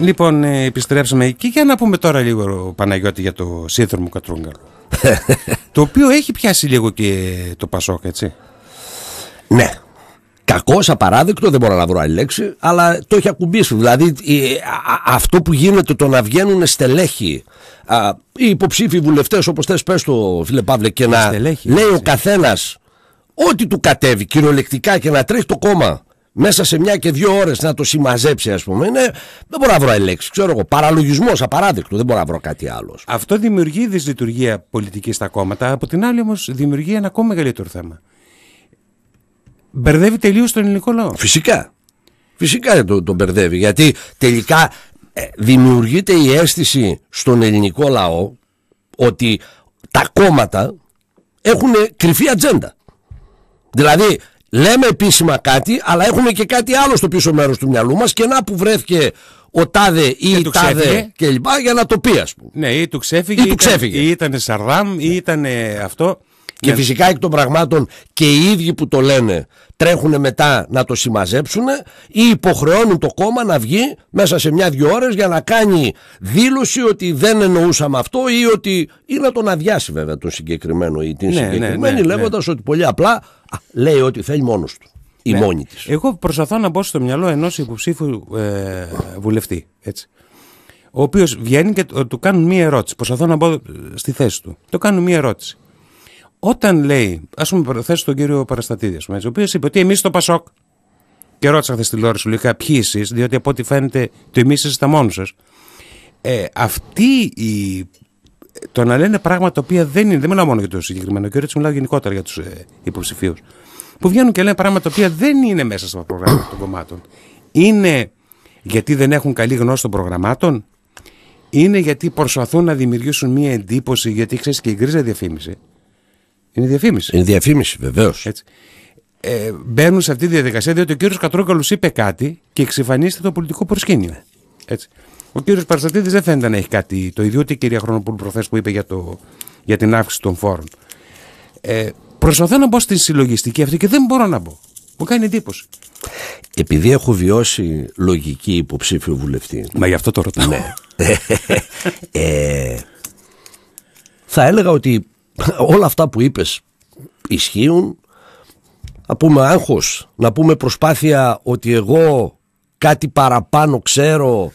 Λοιπόν, ε, επιστρέψαμε εκεί για να πούμε τώρα λίγο Παναγιώτη για το σύνδρομο Κατρούγκαλο. το οποίο έχει πιάσει λίγο και το Πασόκ, έτσι. Ναι. Κακός, απαράδεκτο, δεν μπορώ να βρω άλλη λέξη, αλλά το έχει ακουμπήσει. Δηλαδή, αυτό που γίνεται, το να βγαίνουν στελέχοι, ή υποψήφοι βουλευτές, όπως θες, πες το, φίλε Παύλε, και να λέει ο καθένας ό,τι του κατέβει κυριολεκτικά και να τρέχει το κόμμα μέσα σε μια και δύο ώρες να το συμμαζέψει, ας πούμε. δεν μπορώ να βρω ελέξη. Ξέρω εγώ. Παραλογισμός απαράδεκτο. Δεν μπορώ να βρω κάτι άλλος. Αυτό δημιουργεί δυσλειτουργία πολιτικής στα κόμματα. Από την άλλη, όμως, δημιουργεί ένα ακόμα μεγαλύτερο θέμα. Μπερδεύει τελείως τον ελληνικό λαό. Φυσικά. Φυσικά τον, μπερδεύει. Γιατί τελικά ε, δημιουργείται η αίσθηση στον ελληνικό λαό ότι τα κόμματα έχουν κρυφή ατζέντα. Δηλαδή, λέμε επίσημα κάτι, αλλά έχουμε και κάτι άλλο στο πίσω μέρος του μυαλού μας και να που βρέθηκε ο τάδε ή η τάδε κλπ. για να το πει, ας πούμε. Ναι, ή του ξέφυγε, ή, ήταν σαρδάμ, ή ναι. ήταν αυτό. Και ναι. φυσικά εκ των πραγμάτων και οι ίδιοι που το λένε τρέχουν μετά να το συμμαζέψουν ή υποχρεώνουν το κόμμα να βγει μέσα σε μια-δυο ώρες για να κάνει δήλωση ότι δεν εννοούσαμε αυτό ή ότι. ή να τον αδειάσει βέβαια τον συγκεκριμένο ή την ναι, ναι συγκεκριμένη, ναι, ναι. λέγοντας ότι πολύ απλά λέει ότι θέλει μόνος του. Η μόνη Εγώ προσπαθώ να μπω στο μυαλό ενός υποψήφου ε, βουλευτή. Έτσι ο οποίος βγαίνει και του κάνουν μία ερώτηση. Προσπαθώ να μπω στη θέση του. Το κάνουν μία ερώτηση. Όταν λέει, ας πούμε, προθέσει τον κύριο Παραστατήδη, ο οποίος είπε ότι εμείς το Πασόκ. Και ρώτησα χθες τη Λόρα σου ποιοι εσείς, διότι από ό,τι φαίνεται το εμείς είστε μόνο σας. Ε, αυτή η το να λένε πράγματα τα οποία δεν είναι, δεν μιλάω μόνο για το συγκεκριμένο κύριο, έτσι μιλάω γενικότερα για τους ε, υποψηφίους, που βγαίνουν και λένε πράγματα τα οποία δεν είναι μέσα στα προγράμματα των κομμάτων. Είναι γιατί δεν έχουν καλή γνώση των προγραμμάτων, είναι γιατί προσπαθούν να δημιουργήσουν μία εντύπωση, γιατί ξέρεις και η γκρίζα διαφήμιση, είναι διαφήμιση. Είναι διαφήμιση, βεβαίως. Ε, μπαίνουν σε αυτή τη διαδικασία διότι ο κύριος Κατρόκαλος είπε κάτι και εξυφανίστηκε το πολιτικό προσκήνιο. Έτσι. Ο κύριος Παρσατήδη δεν φαίνεται να έχει κάτι το ίδιο, ούτε η κυρία Χρονοπούλου προχθές που είπε για, το, για την αύξηση των φόρων. Ε, προσπαθώ να μπω στη συλλογιστική αυτή και δεν μπορώ να μπω. Μου κάνει εντύπωση. Επειδή έχω βιώσει λογική υποψήφιο βουλευτή. Μα γι' αυτό το ρωτάω. Ναι. ε, θα έλεγα ότι όλα αυτά που είπες ισχύουν. Να πούμε άγχος, να πούμε προσπάθεια ότι εγώ κάτι παραπάνω ξέρω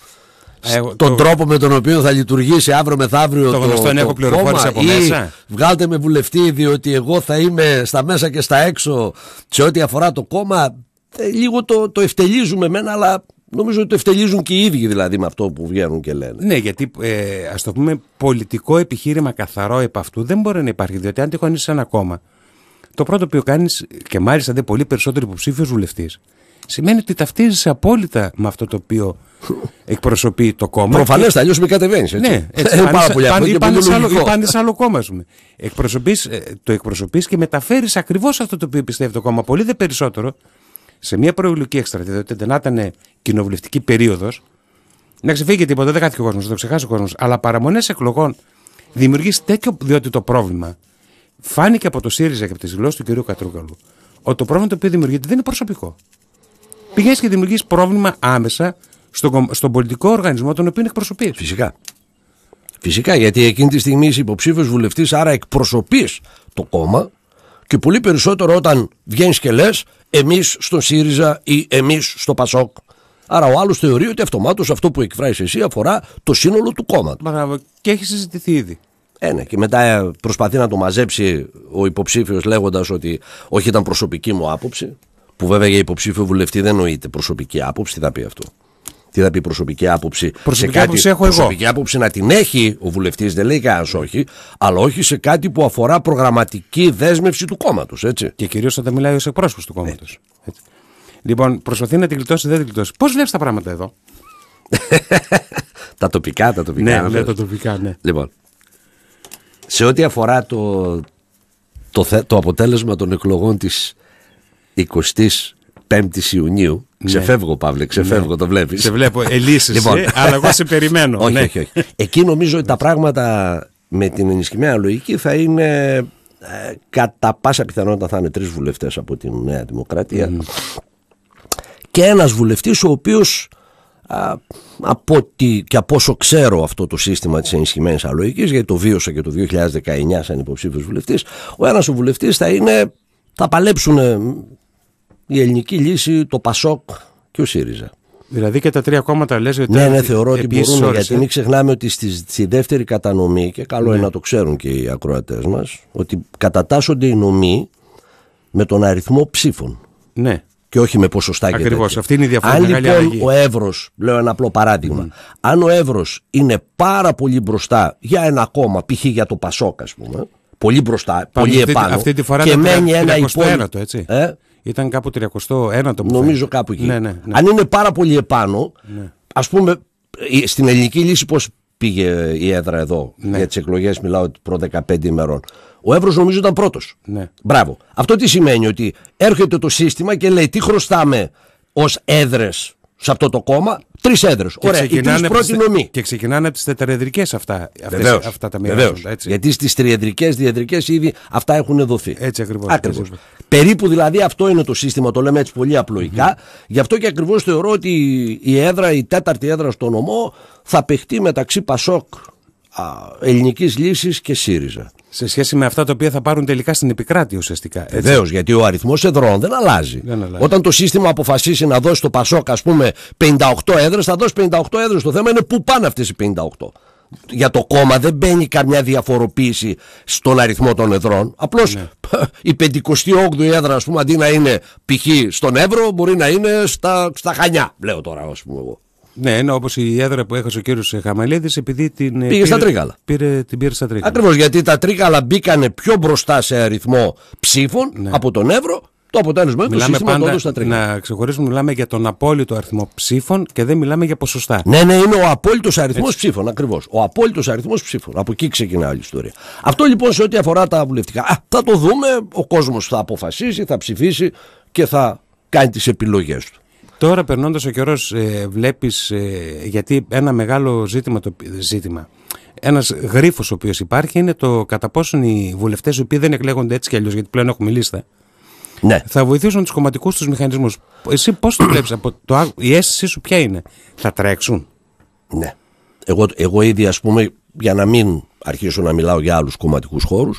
ε, τον τρόπο με τον οποίο θα λειτουργήσει αύριο μεθαύριο το, γνωστό το, έχω πληροφόρηση από μέσα. Βγάλτε με βουλευτή διότι εγώ θα είμαι στα μέσα και στα έξω σε ό,τι αφορά το κόμμα. Ε, λίγο το, το ευτελίζουμε εμένα αλλά Νομίζω ότι ευτελίζουν και οι ίδιοι δηλαδή με αυτό που βγαίνουν και λένε. Ναι, γιατί ε, ας το πούμε πολιτικό επιχείρημα καθαρό επ' αυτού δεν μπορεί να υπάρχει. Διότι αν τυχόν είσαι ένα κόμμα, το πρώτο που κάνεις, και μάλιστα δεν πολύ περισσότερο υποψήφιος βουλευτής, σημαίνει ότι ταυτίζεσαι απόλυτα με αυτό το οποίο εκπροσωπεί το κόμμα. Προφανές, και... αλλιώς μην κατεβαίνεις. Ναι, ε, έτσι. Πάνε, πάρα πολύ πάνε, πάνε, σε άλλο, κόμμα, ας ε, το εκπροσωπείς και μεταφέρεις ακριβώς αυτό το οποίο πιστεύει το κόμμα. Πολύ δε περισσότερο σε μια προεκλογική εκστρατεία, ότι δεν ήταν κοινοβουλευτική περίοδος, να ξεφύγει τίποτα, δεν χάθηκε ο κόσμος, να το ξεχάσει ο κόσμος. Αλλά παραμονές εκλογών δημιουργείς τέτοιο. Διότι το πρόβλημα φάνηκε από το ΣΥΡΙΖΑ και από τις δηλώσεις του κ. Κατρούκαλου ότι το πρόβλημα το οποίο δημιουργείται δεν είναι προσωπικό. Πηγαίνεις και δημιουργείς πρόβλημα άμεσα στον, πολιτικό οργανισμό τον οποίο εκπροσωπείς. Φυσικά. Φυσικά, γιατί εκείνη τη στιγμή είσαι υποψήφιος βουλευτής, άρα εκπροσωπείς το κόμμα και πολύ περισσότερο όταν βγαίνεις και λες εμείς στον ΣΥΡΙΖΑ ή εμείς στο ΠΑΣΟΚ. Άρα ο άλλος θεωρεί ότι αυτομάτως αυτό που εκφράζεις εσύ αφορά το σύνολο του κόμματος. Μπράβο, και έχει συζητηθεί ήδη. Ε, ναι, και μετά ε, προσπαθεί να το μαζέψει ο υποψήφιος λέγοντας ότι όχι ήταν προσωπική μου άποψη. Που βέβαια για υποψήφιο βουλευτή δεν νοείται προσωπική άποψη, θα πει αυτό τι θα πει προσωπική άποψη. Προσωπική κάτι, άποψη έχω προσωπική εγώ. άποψη να την έχει ο βουλευτής, δεν λέει κανένας όχι, αλλά όχι σε κάτι που αφορά προγραμματική δέσμευση του κόμματος. Και κυρίως όταν μιλάει ως εκπρόσωπος του κόμματος. Λοιπόν, προσπαθεί να την γλιτώσει, δεν την γλιτώσει. Πώς βλέπεις τα πράγματα εδώ, Τα τοπικά, τα τοπικά. Ναι, ναι, τα τοπικά, ναι. Λοιπόν, σε ό,τι αφορά το, το, το αποτέλεσμα των εκλογών της 25η Ιουνίου, ναι. Ξεφεύγω, Παύλε, ξεφεύγω, ναι. το βλέπεις. Σε βλέπω, ελύσει. Λοιπόν. αλλά εγώ σε περιμένω. όχι, ναι. όχι, όχι. Εκεί νομίζω ότι τα πράγματα με την ενισχυμένη λογική θα είναι ε, κατά πάσα πιθανότητα θα είναι τρεις βουλευτές από την Νέα Δημοκρατία. Mm. Και ένας βουλευτής ο οποίος από ότι και από όσο ξέρω αυτό το σύστημα της ενισχυμένης αλογικής γιατί το βίωσα και το 2019 σαν υποψήφιος βουλευτής ο ένας ο βουλευτής θα είναι θα παλέψουν η ελληνική λύση, το Πασόκ και ο ΣΥΡΙΖΑ. Δηλαδή και τα τρία κόμματα λες ότι. Ναι, ναι, θεωρώ ότι μπορούμε. γιατί μην ξεχνάμε ότι στη, δεύτερη κατανομή, και καλό ναι. είναι να το ξέρουν και οι ακροατές μας, ότι κατατάσσονται οι νομοί με τον αριθμό ψήφων. Ναι. Και όχι με ποσοστά και Ακριβώς. Αυτή είναι η διαφορά. Αν λοιπόν ο Εύρος, λέω ένα απλό παράδειγμα, αν ο Εύρος είναι πάρα πολύ μπροστά για ένα κόμμα, π.χ. για το Πασόκ, ας πούμε, πολύ μπροστά, πολύ αυτή, επάνω. Αυτή τη φορά και μένει ένα υπόλοιπο. Ε? Ήταν κάπου 31 το Νομίζω κάπου εκεί. Ναι, ναι, ναι. Αν είναι πάρα πολύ επάνω, ναι. ας πούμε στην ελληνική λύση πώς πήγε η έδρα εδώ για τις εκλογές μιλάω προ 15 ημερών. Ο Εύρος νομίζω ήταν πρώτος. Ναι. Μπράβο. Αυτό τι σημαίνει ότι έρχεται το σύστημα και λέει τι χρωστάμε ως έδρες σε αυτό το κόμμα τρεις έδρες. Ωραία, ξεκινάνε τρεις πρώτη νομή Και ξεκινάνε από τις τετραεδρικές αυτά, αυτά τα μέρη Γιατί στις τριεδρικές, διεδρικές ήδη αυτά έχουν δοθεί. Έτσι ακριβώς. Ακριβώς. Περίπου δηλαδή αυτό είναι το σύστημα, το λέμε έτσι πολύ απλοϊκά. Γι' αυτό και ακριβώς θεωρώ ότι η έδρα, η τέταρτη έδρα στο νομό θα παιχτεί μεταξύ Πασόκ Ελληνικής λύσης και ΣΥΡΙΖΑ. Σε σχέση με αυτά τα οποία θα πάρουν τελικά στην επικράτεια ουσιαστικά. Βεβαίως, γιατί ο αριθμός εδρών δεν αλλάζει. Όταν το σύστημα αποφασίσει να δώσει το Πασόκ, ας πούμε, 58 έδρες, θα δώσει 58 έδρες. Το θέμα είναι πού πάνε αυτές οι 58 για το κόμμα δεν μπαίνει καμιά διαφοροποίηση στον αριθμό των εδρών. Απλώς ναι. η 58η έδρα, ας πούμε, αντί να είναι π.χ. στον Εύρο, μπορεί να είναι στα, στα Χανιά, λέω τώρα, ας πούμε εγώ. Ναι, ενώ όπως η έδρα που έχασε ο κύριος Χαμαλίδης, επειδή την. Ε, Πήγε πήρε, στα τρίκαλα. Πήρε, την πήρε στα τρίκαλα. Ακριβώς γιατί τα τρίκαλα μπήκανε πιο μπροστά σε αριθμό ψήφων ναι. από τον Εύρο. Το αποτέλεσμα είναι το σύστημα πάντα, στα τρίκαλα. Να ξεχωρίσουμε, μιλάμε για τον απόλυτο αριθμό ψήφων και δεν μιλάμε για ποσοστά. Ναι, ναι, είναι ο απόλυτος αριθμός ψήφων. Ακριβώς. Ο απόλυτος αριθμός ψήφων. Από εκεί ξεκινάει η ιστορία. Αυτό λοιπόν σε ό,τι αφορά τα βουλευτικά. Α, θα το δούμε. Ο κόσμος θα αποφασίσει, θα ψηφίσει και θα κάνει τις επιλογές του. Τώρα περνώντας ο καιρός ε, βλέπεις, ε, γιατί ένα μεγάλο ζήτημα, το, ζήτημα ένας γρίφος ο οποίος υπάρχει είναι το κατά πόσον οι βουλευτές οι οποίοι δεν εκλέγονται έτσι κι αλλιώς, γιατί πλέον έχουμε λίστα, ναι. θα βοηθήσουν τους κομματικούς τους μηχανισμούς. Εσύ πώς το βλέπεις, το, η αίσθησή σου ποια είναι, θα τρέξουν. Ναι. Εγώ, ήδη, ας πούμε, για να μην αρχίσω να μιλάω για άλλους κομματικούς χώρους,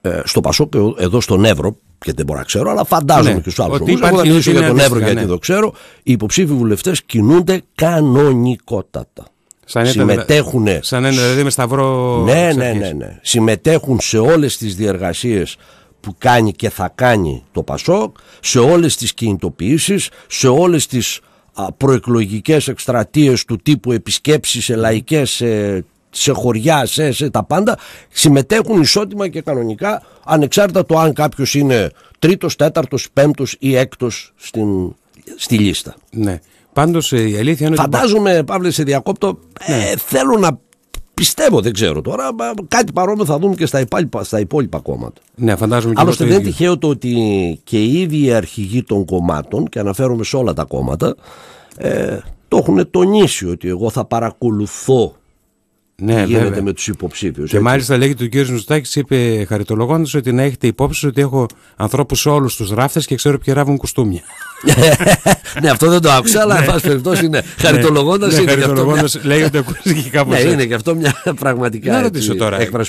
ε, στο Πασόκ, ε, εδώ στον Εύρωπ και δεν μπορώ να ξέρω, αλλά φαντάζομαι ναι, και στους άλλους ομίλου. Εγώ θα μιλήσω για τον Εύρο, ναι. γιατί το ξέρω. Οι υποψήφοι βουλευτές κινούνται κανονικότατα. Σαν συμμετέχουν. Σαν ένα δηλαδή με σταυρό. Ναι, ναι, ναι, ναι. Συμμετέχουν σε όλες τις διεργασίες που κάνει και θα κάνει το Πασόκ, σε όλες τις κινητοποιήσεις, σε όλες τις προεκλογικές εκστρατείες του τύπου επισκέψεις, σε λαϊκές σε χωριά, σε, τα πάντα, συμμετέχουν ισότιμα και κανονικά, ανεξάρτητα το αν κάποιος είναι τρίτος, τέταρτος, πέμπτος ή έκτος στη λίστα. Ναι. Πάντως ε, η αλήθεια είναι. Φαντάζομαι, ότι... Παύλε, σε διακόπτω. Ναι. Ε, θέλω να πιστεύω, δεν ξέρω τώρα. Κάτι παρόμοιο θα δούμε και στα υπόλοιπα, στα υπόλοιπα κόμματα. Ναι, φαντάζομαι και Άλλωστε, δεν είναι τυχαίο το ότι και οι ίδιοι αρχηγοί των κομμάτων, και αναφέρομαι σε όλα τα κόμματα, ε, το έχουν τονίσει ότι εγώ θα παρακολουθώ ναι, γίνεται βέβαια. με τους υποψήφιους. Και έτσι. μάλιστα λέγεται ο κ. Μουστάκης, είπε χαριτολογώντας ότι να έχετε υπόψη ότι έχω ανθρώπους όλους τους ράφτες και ξέρω ποιοι ράβουν κουστούμια. ναι, αυτό δεν το άκουσα, αλλά ναι. εν πάση περιπτώσει ναι. Ναι. είναι. Χαριτολογώντα είναι. Χαριτολογώντα λέγεται ακούστηκε και Ναι, είναι και αυτό μια πραγματικά.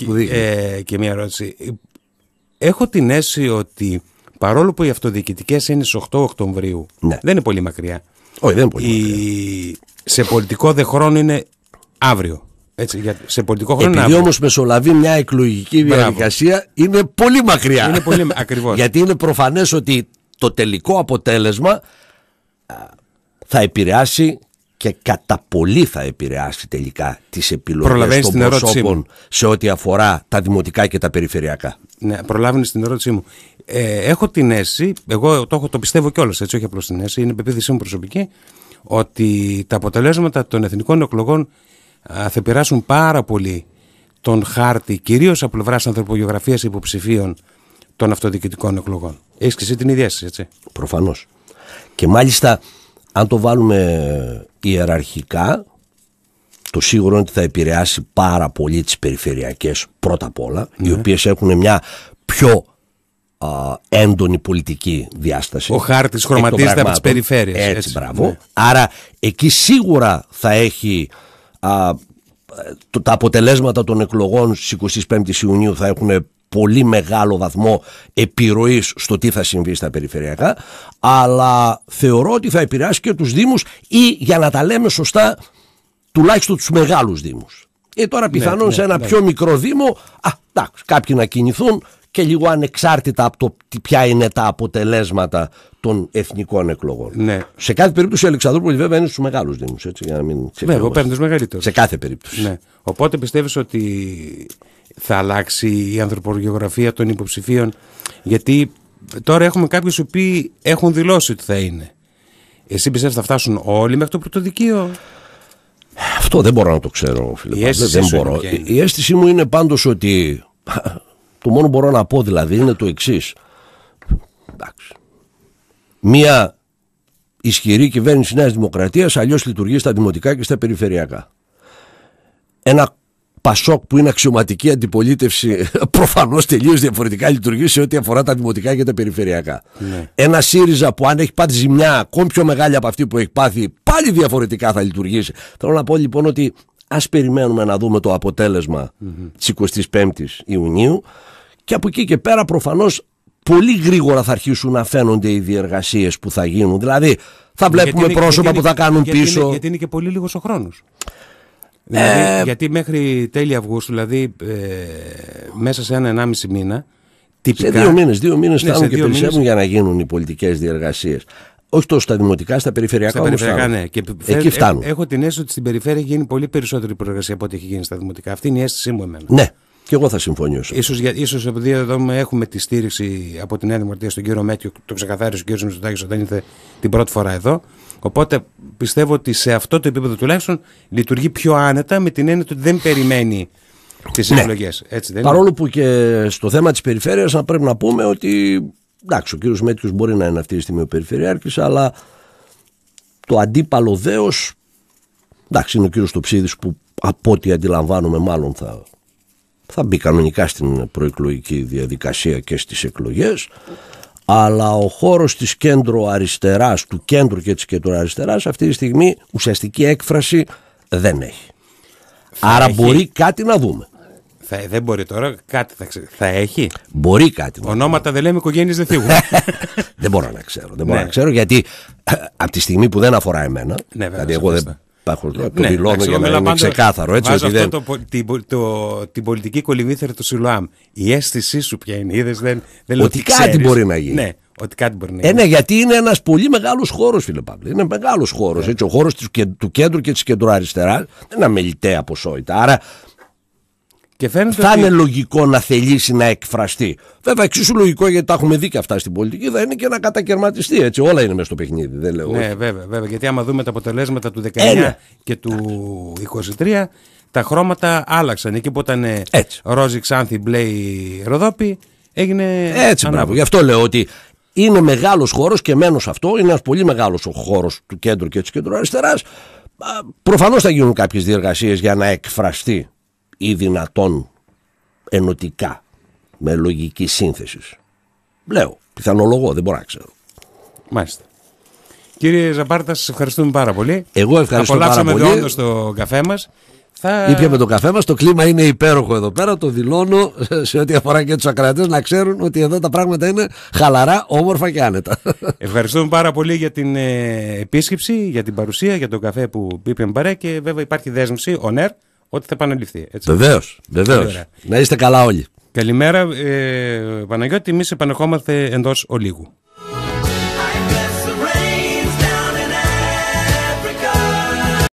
που δείχνει. Ε, και μια ερώτηση. Έχω την αίσθηση ότι παρόλο που οι αυτοδιοικητικές είναι στις 8 Οκτωβρίου, δεν είναι πολύ μακριά. Όχι, δεν είναι πολύ μακριά. Σε πολιτικό δε χρόνο είναι αύριο. Έτσι, για, σε πολιτικό χρόνο. Επειδή όμως μεσολαβεί μια εκλογική διαδικασία, είναι πολύ μακριά. Είναι πολύ ακριβώς. Γιατί είναι προφανές ότι το τελικό αποτέλεσμα θα επηρεάσει και κατά πολύ θα επηρεάσει τελικά τις επιλογές των την προσώπων σε ό,τι αφορά τα δημοτικά και τα περιφερειακά. Ναι, προλάβαινες την ερώτησή μου. Ε, έχω την αίσθηση, εγώ το, έχω, το πιστεύω κιόλας έτσι όχι απλώς την αίσθηση, είναι πεποίθησή μου προσωπική, ότι τα αποτελέσματα των εθνικών εκλογών θα επηρεάσουν πάρα πολύ τον χάρτη, κυρίως από πλευράς ανθρωπογεωγραφίας υποψηφίων των αυτοδιοικητικών εκλογών. Έχεις και εσύ την ίδια έτσι. Προφανώς. Και μάλιστα, αν το βάλουμε ιεραρχικά, το σίγουρο είναι ότι θα επηρεάσει πάρα πολύ τις περιφερειακές πρώτα απ' όλα, οι ναι. οποίες έχουν μια πιο έντονη πολιτική διάσταση. Ο χάρτης χρωματίζεται από τις περιφέρειες. Έτσι, μπράβο. Ναι. Άρα εκεί σίγουρα θα έχει α, το, τα αποτελέσματα των εκλογών στις 25 Ιουνίου θα έχουν πολύ μεγάλο βαθμό επιρροής στο τι θα συμβεί στα περιφερειακά αλλά θεωρώ ότι θα επηρεάσει και τους Δήμους ή για να τα λέμε σωστά τουλάχιστον τους μεγάλους Δήμους. Ε, τώρα ναι, πιθανόν ναι, σε ένα ναι. πιο μικρό Δήμο α, τάξ, κάποιοι να κινηθούν και λίγο ανεξάρτητα από το ποια είναι τα αποτελέσματα των εθνικών εκλογών. Ναι. Σε κάθε περίπτωση ο Αλεξανδρούπολης βέβαια είναι στους μεγάλους Δήμους. Για να μην βέβαια, ο πέμπτος μεγαλύτερος. Σε κάθε περίπτωση. Ναι. Οπότε πιστεύεις ότι θα αλλάξει η ανθρωπογεωγραφία των υποψηφίων, γιατί τώρα έχουμε κάποιους οι οποίοι έχουν δηλώσει ότι θα είναι. Εσύ πιστεύεις θα φτάσουν όλοι μέχρι το πρωτοδικείο. Αυτό δεν μπορώ να το ξέρω, φίλε. Η Η αίσθησή μου είναι πάντως ότι το μόνο που μπορώ να πω δηλαδή είναι το εξής. Μία ισχυρή κυβέρνηση Νέας Δημοκρατίας αλλιώς λειτουργεί στα δημοτικά και στα περιφερειακά. Ένα Πασόκ που είναι αξιωματική αντιπολίτευση προφανώς τελείως διαφορετικά λειτουργεί σε ό,τι αφορά τα δημοτικά και τα περιφερειακά. Ναι. Ένα ΣΥΡΙΖΑ που αν έχει πάθει ζημιά ακόμη πιο μεγάλη από αυτή που έχει πάθει, πάλι διαφορετικά θα λειτουργήσει. Θέλω να πω λοιπόν ότι ας περιμένουμε να δούμε το αποτελεσμα τη 25η Ιουνίου. Και από εκεί και πέρα προφανώς πολύ γρήγορα θα αρχίσουν να φαίνονται οι διεργασίες που θα γίνουν. Δηλαδή θα βλέπουμε είναι, πρόσωπα είναι, που θα κάνουν γιατί πίσω. γιατί είναι και πολύ λίγος ο χρόνος. Δηλαδή, ε... Γιατί μέχρι τέλη Αυγούστου, δηλαδή ε, μέσα σε ένα ενάμιση μήνα. Τυπικά, σε δύο μήνες, δύο μήνες ναι, φτάνουν και περισσεύουν μήνες... για να γίνουν οι πολιτικές διεργασίες. Όχι τόσο στα δημοτικά, στα περιφερειακά στα όμως περιφερειακά, ναι. Και Εκεί φτάνουν. Έχω την αίσθηση ότι στην περιφέρεια γίνει πολύ περισσότερη προεργασία από ό,τι έχει γίνει στα δημοτικά. Αυτή είναι η αίσθησή μου εμένα. Ναι. Και εγώ θα συμφωνήσω. Ίσως, για, ίσως επειδή εδώ έχουμε τη στήριξη από την Νέα Δημοκρατία στον κύριο Μέτιο, το ξεκαθάρισε ο κύριος Μητσοτάκης όταν ήρθε την πρώτη φορά εδώ. Οπότε πιστεύω ότι σε αυτό το επίπεδο τουλάχιστον λειτουργεί πιο άνετα με την έννοια ότι δεν περιμένει τις ναι. εκλογές. Παρόλο που και στο θέμα της περιφέρειας θα πρέπει να πούμε ότι εντάξει, ο κύριος Μέτιο μπορεί να είναι αυτή τη στιγμή ο περιφερειάρχης, αλλά το αντίπαλο δέος. Εντάξει, είναι ο κύριος Τοψίδης που από ό,τι αντιλαμβάνομαι, μάλλον θα θα μπει κανονικά στην προεκλογική διαδικασία και στις εκλογές αλλά ο χώρος της κέντρο αριστεράς, του κέντρου και της κέντρο αριστεράς αυτή τη στιγμή ουσιαστική έκφραση δεν έχει. Άρα μπορεί κάτι να δούμε. δεν μπορεί τώρα, κάτι θα, ξε... θα έχει. Μπορεί κάτι. Να Ονόματα δεν λέμε, οικογένειες δεν φύγουν. δεν μπορώ να ξέρω. Δεν μπορώ ναι. να ξέρω γιατί ε, από τη στιγμή που δεν αφορά εμένα. Ναι, δηλαδή, εγώ δεν Υπάρχουν ναι, το δηλώνω για να είναι ξεκάθαρο. Έτσι, βάζω αυτό το, την, το, την πολιτική κολυβήθρα του Σιλουάμ. Η αίσθησή σου πια είναι, είδες, δεν, δεν ότι, κάτι μπορεί να γίνει. Ναι, ότι κάτι μπορεί να ε, γίνει. Ναι, γιατί είναι ένας πολύ μεγάλος χώρος, φίλε Παύλε. Είναι μεγάλος χώρος. Ναι. ο χώρος του, του κέντρου και της κεντροαριστεράς δεν είναι αμεληταία ποσότητα. Άρα και θα είναι λογικό να θελήσει να εκφραστεί. Βέβαια, εξίσου λογικό γιατί τα έχουμε δει και αυτά στην πολιτική, θα είναι και να κατακαιρματιστεί. Έτσι. Όλα είναι μέσα στο παιχνίδι, δεν λέω. Ναι, βέβαια, βέβαια. Γιατί άμα δούμε τα αποτελέσματα του 19 και του 23, τα χρώματα άλλαξαν. Εκεί που ήταν ε, έτσι. ρόζι, ξάνθη, μπλέι, ροδόπι έγινε. Έτσι, μπράβο. Γι' αυτό λέω ότι είναι μεγάλος χώρος και μένω σε αυτό. Είναι ένας πολύ μεγάλος χώρος του κέντρου και της κεντροαριστεράς. Προφανώς θα γίνουν κάποιες διεργασίες για να εκφραστεί ή δυνατόν ενωτικά με λογική σύνθεσης. Λέω, πιθανολογώ, δεν μπορώ να ξέρω. Μάλιστα. Κύριε Ζαμπάρτα, σας ευχαριστούμε πάρα πολύ. Εγώ ευχαριστώ πάρα πολύ. Απολαύσαμε όντως το καφέ μας. Θα... Ήπιαμε το καφέ μας. Το κλίμα είναι υπέροχο εδώ πέρα. Το δηλώνω σε ό,τι αφορά και τους ακρατέ να ξέρουν ότι εδώ τα πράγματα είναι χαλαρά, όμορφα και άνετα. Ευχαριστούμε πάρα πολύ για την ε, επίσκεψη, για την παρουσία, για τον καφέ που πήπιαμε παρέ και βέβαια υπάρχει δέσμευση ο ότι θα επαναληφθεί. Βεβαίως. Βεβαίως. Να είστε καλά όλοι. Καλημέρα, ε, Παναγιώτη. Εμείς επανερχόμαστε εντός ολίγου.